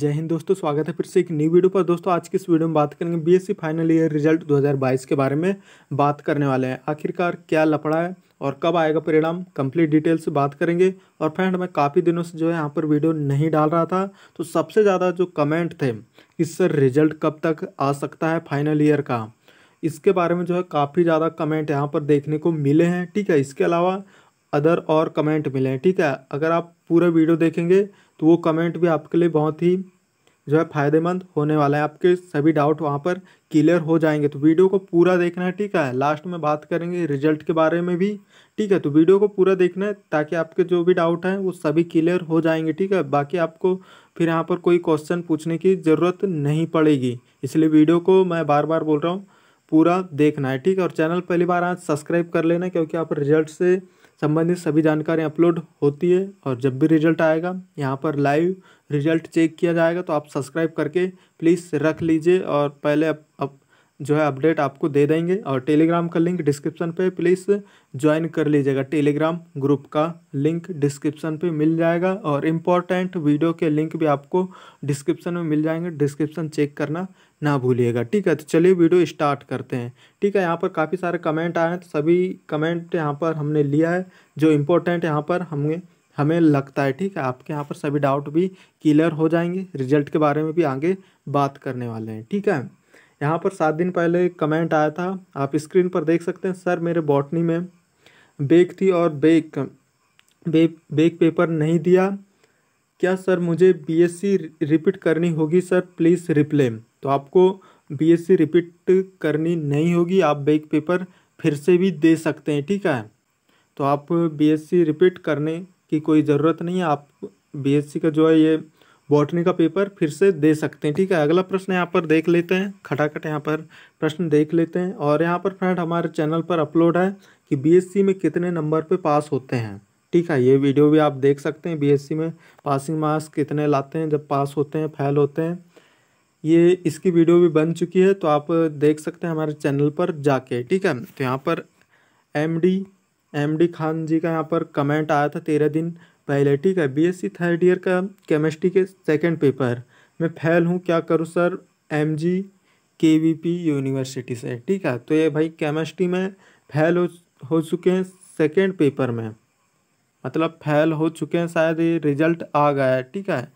जय हिंद दोस्तों स्वागत है फिर से एक नई वीडियो पर दोस्तों आज की इस वीडियो में बात करेंगे बीएससी फाइनल ईयर रिजल्ट 2022 के बारे में बात करने वाले हैं आखिरकार क्या लपड़ा है और कब आएगा परिणाम कंप्लीट डिटेल से बात करेंगे और फ्रेंड मैं काफ़ी दिनों से जो है यहाँ पर वीडियो नहीं डाल रहा था तो सबसे ज़्यादा जो कमेंट थे कि सर रिजल्ट कब तक आ सकता है फाइनल ईयर का इसके बारे में जो है काफ़ी ज़्यादा कमेंट यहाँ पर देखने को मिले हैं ठीक है इसके अलावा अदर और कमेंट मिले हैं ठीक है अगर आप पूरा वीडियो देखेंगे तो वो कमेंट भी आपके लिए बहुत ही जो है फ़ायदेमंद होने वाला है आपके सभी डाउट वहाँ पर क्लियर हो जाएंगे तो वीडियो को पूरा देखना है ठीक है लास्ट में बात करेंगे रिजल्ट के बारे में भी ठीक है तो वीडियो को पूरा देखना है ताकि आपके जो भी डाउट हैं वो सभी क्लियर हो जाएंगे ठीक है बाकी आपको फिर यहाँ पर कोई क्वेश्चन पूछने की ज़रूरत नहीं पड़ेगी इसलिए वीडियो को मैं बार बार बोल रहा हूँ पूरा देखना है ठीक है और चैनल पहली बार आज सब्सक्राइब कर लेना क्योंकि आप रिजल्ट से संबंधित सभी जानकारियाँ अपलोड होती है और जब भी रिजल्ट आएगा यहाँ पर लाइव रिजल्ट चेक किया जाएगा तो आप सब्सक्राइब करके प्लीज़ रख लीजिए और पहले अप, अप जो है अपडेट आपको दे देंगे और टेलीग्राम का लिंक डिस्क्रिप्शन पे प्लीज़ ज्वाइन कर लीजिएगा टेलीग्राम ग्रुप का लिंक डिस्क्रिप्शन पे मिल जाएगा और इम्पॉर्टेंट वीडियो के लिंक भी आपको डिस्क्रिप्शन में मिल जाएंगे डिस्क्रिप्शन चेक करना ना भूलिएगा ठीक है तो चलिए वीडियो स्टार्ट करते हैं ठीक है यहाँ पर काफ़ी सारे कमेंट आए हैं तो सभी कमेंट यहाँ पर हमने लिया है जो इम्पोर्टेंट यहाँ पर हमें हमें लगता है ठीक है आपके यहाँ पर सभी डाउट भी क्लियर हो जाएंगे रिजल्ट के बारे में भी आगे बात करने वाले हैं ठीक है यहाँ पर सात दिन पहले कमेंट आया था आप स्क्रीन पर देख सकते हैं सर मेरे बॉटनी में बेक थी और बेक बे बेक पेपर नहीं दिया क्या सर मुझे बीएससी रिपीट करनी होगी सर प्लीज़ रिप्लेम तो आपको बीएससी रिपीट करनी नहीं होगी आप बैक पेपर फिर से भी दे सकते हैं ठीक है तो आप बीएससी रिपीट करने की कोई ज़रूरत नहीं है आप बीएससी का जो है ये बॉटनी का पेपर फिर से दे सकते हैं ठीक है अगला प्रश्न यहाँ पर देख लेते हैं खटाखट यहाँ पर प्रश्न देख लेते हैं और यहाँ पर फ्रेंड हमारे चैनल पर अपलोड है कि बीएससी में कितने नंबर पे पास होते हैं ठीक है ये वीडियो भी आप देख सकते हैं बीएससी में पासिंग मार्क्स कितने लाते हैं जब पास होते हैं फेल होते हैं ये इसकी वीडियो भी बन चुकी है तो आप देख सकते हैं हमारे चैनल पर जाके ठीक है तो यहाँ पर M D M D Khan ji का यहाँ पर कमेंट आया था तेरह दिन पहले ठीक है बीएससी थर्ड ईयर का केमिस्ट्री के सेकेंड पेपर मैं फेल हूँ क्या करूँ सर एम जी के वी पी यूनिवर्सिटी से ठीक है तो ये भाई केमिस्ट्री में फेल हो हो चुके हैं सेकेंड पेपर में मतलब फेल हो चुके हैं शायद ये रिजल्ट आ गया है ठीक है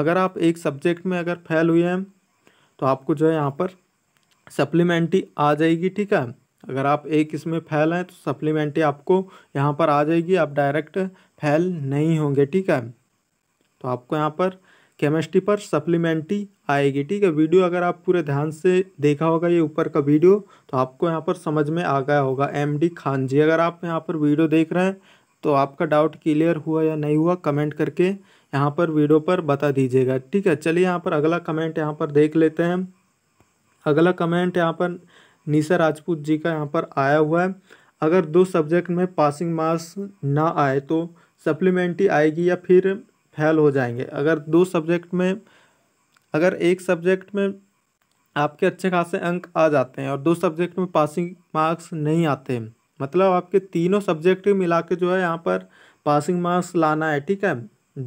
अगर आप एक सब्जेक्ट में अगर फेल हुए हैं तो आपको जो है यहाँ पर सप्लीमेंट्री आ जाएगी ठीक है अगर आप एक इसमें फेल हैं तो सप्लीमेंट्री आपको यहाँ पर आ जाएगी आप डायरेक्ट फैल नहीं होंगे ठीक है तो आपको यहाँ पर केमिस्ट्री पर सप्लीमेंट्री आएगी ठीक है वीडियो अगर आप पूरे ध्यान से देखा होगा ये ऊपर का वीडियो तो आपको यहाँ पर समझ में आ गया होगा एम डी खान जी अगर आप यहाँ पर वीडियो देख रहे हैं तो आपका डाउट क्लियर हुआ या नहीं हुआ कमेंट करके यहाँ पर वीडियो पर बता दीजिएगा ठीक है चलिए यहाँ पर अगला कमेंट यहाँ पर देख लेते हैं अगला कमेंट यहाँ पर निशा राजपूत जी का यहाँ पर आया हुआ है अगर दो सब्जेक्ट में पासिंग मार्क्स ना आए तो सप्लीमेंट्री आएगी या फिर फेल हो जाएंगे अगर दो सब्जेक्ट में अगर एक सब्जेक्ट में आपके अच्छे खासे अंक आ जाते हैं और दो सब्जेक्ट में पासिंग मार्क्स नहीं आते हैं मतलब आपके तीनों सब्जेक्ट मिला के जो है यहाँ पर पासिंग मार्क्स लाना है ठीक है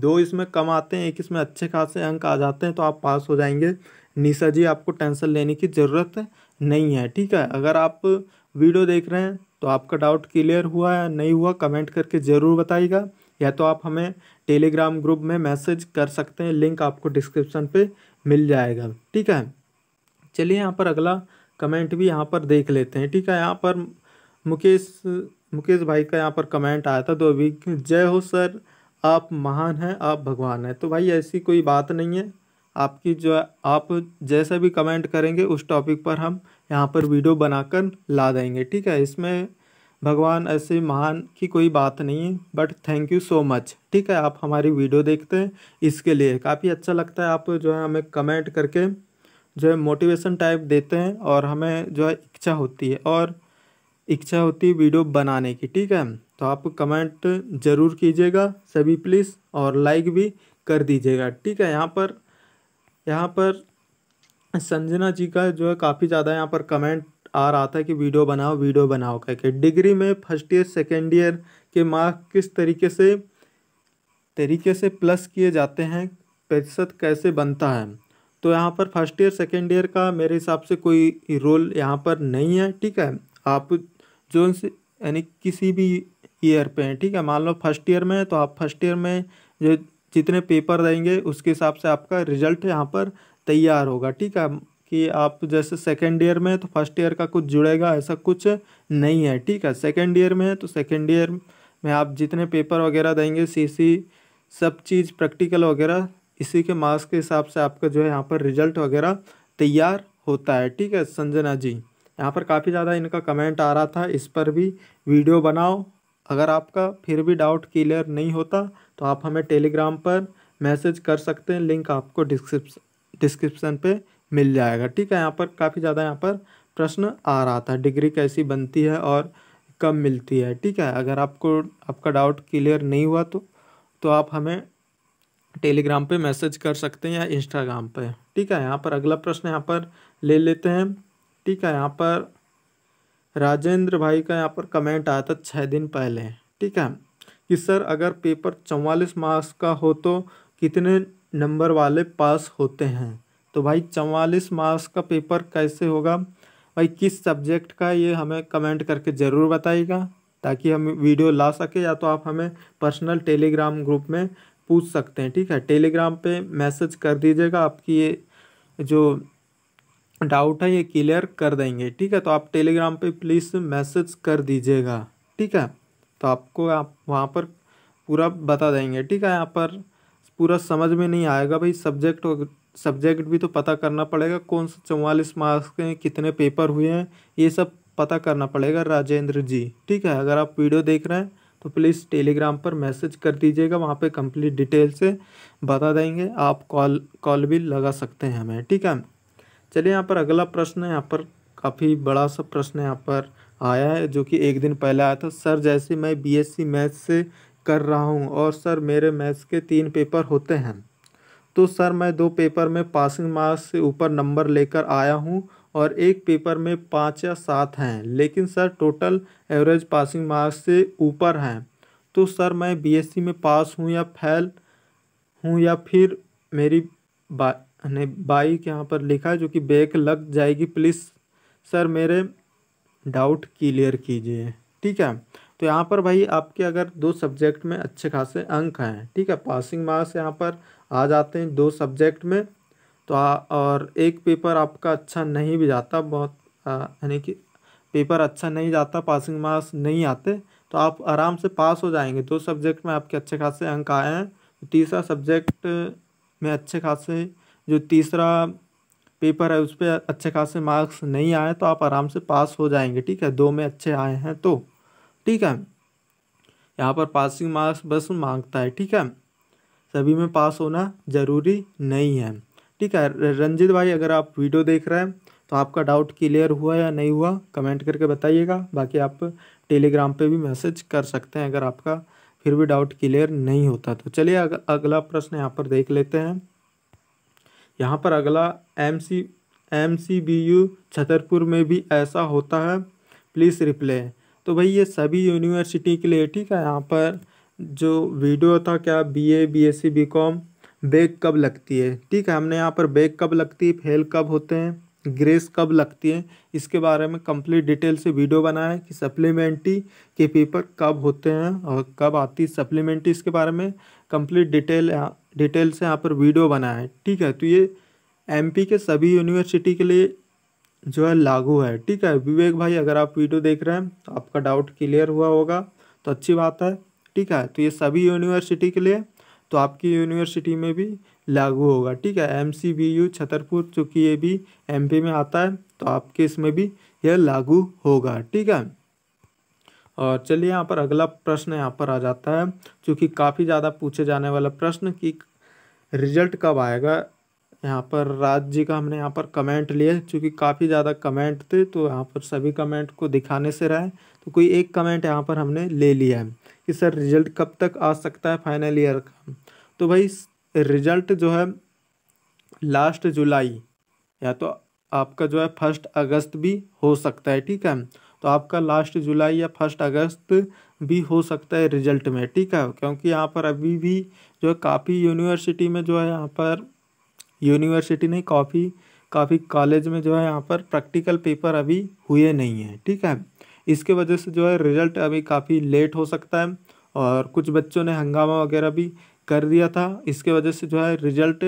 दो इसमें कम आते हैं एक इसमें अच्छे खासे अंक आ जाते हैं तो आप पास हो जाएंगे निशा जी आपको टेंशन लेने की ज़रूरत नहीं है ठीक है अगर आप वीडियो देख रहे हैं तो आपका डाउट क्लियर हुआ या नहीं हुआ कमेंट करके ज़रूर बताइएगा या तो आप हमें टेलीग्राम ग्रुप में मैसेज कर सकते हैं लिंक आपको डिस्क्रिप्शन पे मिल जाएगा ठीक है चलिए यहाँ पर अगला कमेंट भी यहाँ पर देख लेते हैं ठीक है यहाँ पर मुकेश मुकेश भाई का यहाँ पर कमेंट आया था दो तो वीक जय हो सर आप महान हैं आप भगवान हैं तो भाई ऐसी कोई बात नहीं है आपकी जो आप जैसा भी कमेंट करेंगे उस टॉपिक पर हम यहाँ पर वीडियो बनाकर ला देंगे ठीक है इसमें भगवान ऐसे महान की कोई बात नहीं है but thank you so much ठीक है आप हमारी वीडियो देखते हैं इसके लिए काफ़ी अच्छा लगता है आप जो है हमें कमेंट करके जो है मोटिवेशन टाइप देते हैं और हमें जो है इच्छा होती है और इच्छा होती है वीडियो बनाने की ठीक है तो आप कमेंट ज़रूर कीजिएगा सभी प्लीज़ और लाइक भी कर दीजिएगा ठीक है यहाँ पर यहाँ पर संजना जी का जो है काफ़ी ज़्यादा यहाँ पर कमेंट आ रहा था कि वीडियो बनाओ वीडियो बनाओ करके डिग्री में फर्स्ट ईयर सेकेंड ईयर के मार्क किस तरीके से तरीके से प्लस किए जाते हैं प्रतिशत कैसे बनता है तो यहाँ पर फर्स्ट ईयर सेकेंड ईयर का मेरे हिसाब से कोई रोल यहाँ पर नहीं है ठीक है आप जो यानी किसी भी ईयर पे हैं ठीक है मान लो फर्स्ट ईयर में है तो आप फर्स्ट ईयर में जो जितने पेपर देंगे उसके हिसाब से आपका रिजल्ट यहाँ पर तैयार होगा ठीक है कि आप जैसे सेकेंड ईयर में तो फर्स्ट ईयर का कुछ जुड़ेगा ऐसा कुछ नहीं है ठीक है सेकेंड ईयर में है तो सेकेंड ईयर में आप जितने पेपर वगैरह देंगे सी सब चीज़ प्रैक्टिकल वगैरह इसी के मार्क्स के हिसाब से आपका जो है यहाँ पर रिजल्ट वगैरह तैयार होता है ठीक है संजना जी यहाँ पर काफ़ी ज़्यादा इनका कमेंट आ रहा था इस पर भी वीडियो बनाओ अगर आपका फिर भी डाउट क्लियर नहीं होता तो आप हमें टेलीग्राम पर मैसेज कर सकते हैं लिंक आपको डिस्क्रिप्शन डिस्क्रिप्सन पे मिल जाएगा ठीक है यहाँ पर काफ़ी ज़्यादा यहाँ पर प्रश्न आ रहा था डिग्री कैसी बनती है और कब मिलती है ठीक है अगर आपको आपका डाउट क्लियर नहीं हुआ तो तो आप हमें टेलीग्राम पे मैसेज कर सकते हैं या इंस्टाग्राम पे ठीक है यहाँ पर अगला प्रश्न यहाँ पर ले लेते हैं ठीक है यहाँ पर राजेंद्र भाई का यहाँ पर कमेंट आया था छः दिन पहले ठीक है कि सर अगर पेपर चवालीस मार्क्स का हो तो कितने नंबर वाले पास होते हैं तो भाई चवालीस मार्क्स का पेपर कैसे होगा भाई किस सब्जेक्ट का ये हमें कमेंट करके ज़रूर बताइएगा ताकि हम वीडियो ला सके या तो आप हमें पर्सनल टेलीग्राम ग्रुप में पूछ सकते हैं ठीक है टेलीग्राम पे मैसेज कर दीजिएगा आपकी ये जो डाउट है ये क्लियर कर देंगे ठीक है तो आप टेलीग्राम पे प्लीज़ मैसेज कर दीजिएगा ठीक है तो आपको आप वहाँ पर पूरा बता देंगे ठीक है यहाँ पर पूरा समझ में नहीं आएगा भाई सब्जेक्ट सब्जेक्ट भी तो पता करना पड़ेगा कौन से चौवालीस मार्क्स के कितने पेपर हुए हैं ये सब पता करना पड़ेगा राजेंद्र जी ठीक है अगर आप वीडियो देख रहे हैं तो प्लीज़ टेलीग्राम पर मैसेज कर दीजिएगा वहाँ पे कंप्लीट डिटेल से बता देंगे आप कॉल कॉल भी लगा सकते हैं हमें ठीक है चलिए यहाँ पर अगला प्रश्न यहाँ पर काफ़ी बड़ा सा प्रश्न यहाँ पर आया है जो कि एक दिन पहले आया था सर जैसे मैं बीएससी मैथ्स से कर रहा हूँ और सर मेरे मैथ्स के तीन पेपर होते हैं तो सर मैं दो पेपर में पासिंग मार्क्स से ऊपर नंबर लेकर आया हूँ और एक पेपर में पाँच या सात हैं लेकिन sir total average passing marks से ऊपर हैं तो सर मैं सी में पास हूँ या फैल हूँ या फिर मेरी ने बाइक यहाँ पर लिखा है जो कि बैक लग जाएगी प्लीज़ सर मेरे डाउट क्लियर कीजिए ठीक है तो यहाँ पर भाई आपके अगर दो सब्जेक्ट में अच्छे खासे अंक हैं ठीक है पासिंग मार्क्स यहाँ पर आ जाते हैं दो सब्जेक्ट में तो आ, और एक पेपर आपका अच्छा नहीं भी जाता बहुत यानी कि पेपर अच्छा नहीं जाता पासिंग मार्क्स नहीं आते तो आप आराम से पास हो जाएंगे दो सब्जेक्ट में आपके अच्छे खासे अंक आए हैं तीसरा सब्जेक्ट में अच्छे खासे जो तीसरा पेपर है उस पर अच्छे खासे मार्क्स नहीं आए तो आप आराम से पास हो जाएंगे ठीक है दो में अच्छे आए हैं तो ठीक है यहाँ पर पासिंग मार्क्स बस मांगता है ठीक है सभी में पास होना ज़रूरी नहीं है ठीक है रंजित भाई अगर आप वीडियो देख रहे हैं तो आपका डाउट क्लियर हुआ या नहीं हुआ कमेंट करके बताइएगा बाकी आप टेलीग्राम पे भी मैसेज कर सकते हैं अगर आपका फिर भी डाउट क्लियर नहीं होता तो चलिए अग, अगला प्रश्न यहाँ पर देख लेते हैं यहाँ पर अगला M C M C B U Chhatarpur में भी ऐसा होता है प्लीज़ रिप्ले तो भाई ये सभी यूनिवर्सिटी के लिए ठीक है यहाँ पर जो वीडियो था क्या B A B S C B com back कब लगती है ठीक है हमने यहाँ पर बेग e कब लगती है फेल कब होते हैं ग्रेस कब लगती है इसके बारे में कंप्लीट डिटेल से वीडियो बनाया है कि सप्लीमेंट्री के पेपर कब होते हैं और कब आती है सप्लीमेंट्री इसके बारे में कंप्लीट डिटेल डिटेल से यहाँ पर वीडियो बनाया है ठीक है तो ये एमपी के सभी यूनिवर्सिटी के लिए जो है लागू है ठीक है विवेक भाई अगर आप वीडियो देख रहे हैं तो आपका डाउट क्लियर हुआ होगा तो अच्छी बात है ठीक है तो ये सभी यूनिवर्सिटी के लिए तो आपकी यूनिवर्सिटी में भी लागू होगा ठीक है M C B U Chhatarpur चूँकि ये भी एम पी में आता है तो आपके इसमें भी यह लागू होगा ठीक है और चलिए यहाँ पर अगला प्रश्न यहाँ पर आ जाता है चूँकि काफ़ी ज़्यादा पूछे जाने वाला प्रश्न कि रिजल्ट कब आएगा यहाँ पर राज जी का हमने यहाँ पर कमेंट लिए क्योंकि काफ़ी ज़्यादा कमेंट थे तो यहाँ पर सभी कमेंट को दिखाने से रहे तो कोई एक कमेंट यहाँ पर हमने ले लिया है कि सर रिजल्ट कब तक आ सकता है फाइनल ईयर का तो भाई रिजल्ट जो है लास्ट जुलाई या तो आपका जो है फर्स्ट अगस्त भी हो सकता है ठीक है तो आपका लास्ट जुलाई या फर्स्ट अगस्त भी हो सकता है रिजल्ट में ठीक है क्योंकि यहाँ पर अभी भी जो है काफ़ी यूनिवर्सिटी में जो है यहाँ पर यूनिवर्सिटी नहीं काफ़ी काफ़ी कॉलेज में जो है यहाँ पर प्रैक्टिकल पेपर अभी हुए नहीं हैं ठीक है इसके वजह से जो है रिजल्ट अभी काफ़ी लेट हो सकता है और कुछ बच्चों ने हंगामा वगैरह भी कर दिया था इसके वजह से जो है रिजल्ट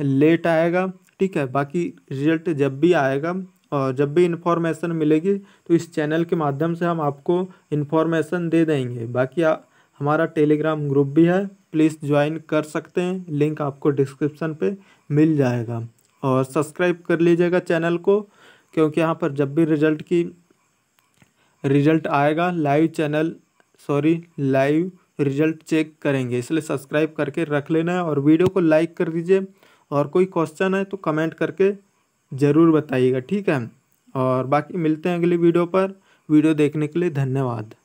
लेट आएगा ठीक है बाकी रिजल्ट जब भी आएगा और जब भी इन्फॉर्मेशन मिलेगी तो इस चैनल के माध्यम से हम आपको इन्फॉर्मेशन दे देंगे बाकी आ, हमारा टेलीग्राम ग्रुप भी है प्लीज़ ज्वाइन कर सकते हैं लिंक आपको डिस्क्रिप्शन पे मिल जाएगा और सब्सक्राइब कर लीजिएगा चैनल को क्योंकि यहाँ पर जब भी रिजल्ट की रिजल्ट आएगा live channel sorry live result check करेंगे इसलिए सब्सक्राइब करके रख लेना है और वीडियो को लाइक कर दीजिए और कोई क्वेश्चन है तो कमेंट करके ज़रूर बताइएगा ठीक है और बाकी मिलते हैं अगली वीडियो पर वीडियो देखने के लिए धन्यवाद